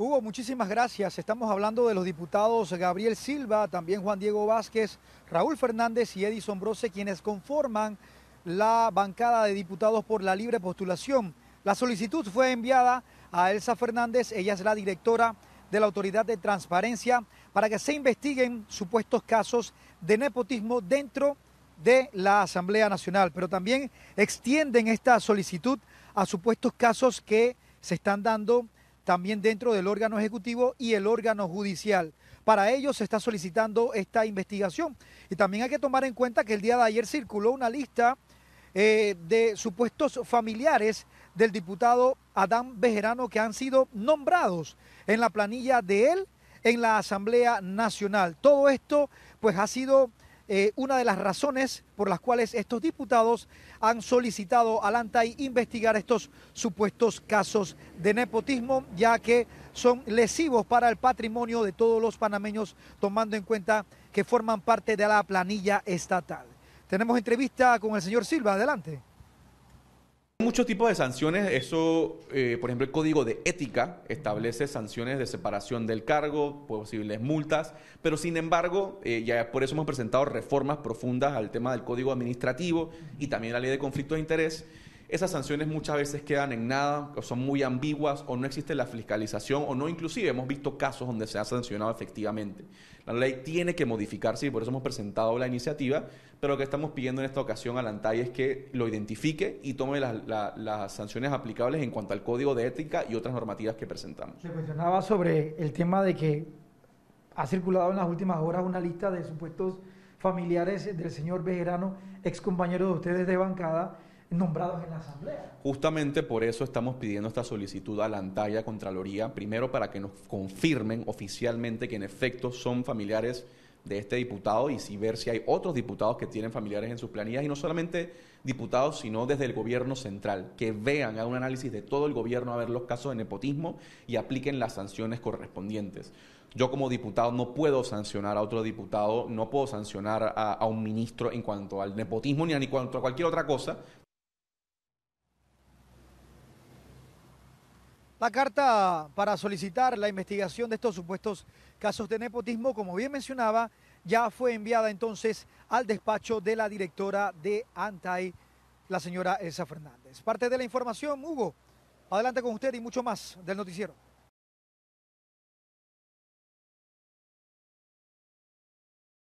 Hugo, muchísimas gracias. Estamos hablando de los diputados Gabriel Silva, también Juan Diego Vázquez, Raúl Fernández y Edison Brose, quienes conforman la bancada de diputados por la libre postulación. La solicitud fue enviada a Elsa Fernández, ella es la directora de la Autoridad de Transparencia, para que se investiguen supuestos casos de nepotismo dentro de la Asamblea Nacional, pero también extienden esta solicitud a supuestos casos que se están dando también dentro del órgano ejecutivo y el órgano judicial. Para ello se está solicitando esta investigación. Y también hay que tomar en cuenta que el día de ayer circuló una lista eh, de supuestos familiares del diputado Adán Bejerano que han sido nombrados en la planilla de él en la Asamblea Nacional. Todo esto pues ha sido eh, una de las razones por las cuales estos diputados han solicitado la ANTAI investigar estos supuestos casos de nepotismo, ya que son lesivos para el patrimonio de todos los panameños, tomando en cuenta que forman parte de la planilla estatal. Tenemos entrevista con el señor Silva, adelante. Muchos tipos de sanciones, eso, eh, por ejemplo, el código de ética establece sanciones de separación del cargo, posibles multas, pero sin embargo, eh, ya por eso hemos presentado reformas profundas al tema del código administrativo y también la ley de conflicto de interés esas sanciones muchas veces quedan en nada, son muy ambiguas, o no existe la fiscalización, o no inclusive hemos visto casos donde se ha sancionado efectivamente. La ley tiene que modificarse y por eso hemos presentado la iniciativa, pero lo que estamos pidiendo en esta ocasión a la ANTAI es que lo identifique y tome las, sanciones aplicables en cuanto al código de ética y otras normativas que presentamos. Se cuestionaba sobre el tema de que ha circulado en las últimas horas una lista de supuestos familiares del señor Bejerano, ex compañero de ustedes de bancada, nombrados en la Asamblea. Justamente por eso estamos pidiendo esta solicitud a la Antalla Contraloría, primero para que nos confirmen oficialmente que en efecto son familiares de este diputado y si ver si hay otros diputados que tienen familiares en sus planillas y no solamente diputados, sino desde el gobierno central, que vean, a un análisis de todo el gobierno a ver los casos de nepotismo y apliquen las sanciones correspondientes. Yo como diputado no puedo sancionar a otro diputado, no puedo sancionar a, un ministro en cuanto al nepotismo ni ni cuanto a cualquier otra cosa. la carta para solicitar la investigación de estos supuestos casos de nepotismo, como bien mencionaba, ya fue enviada entonces al despacho de la directora de Antai, la señora Elsa Fernández. Parte de la información, Hugo, adelante con usted y mucho más del noticiero.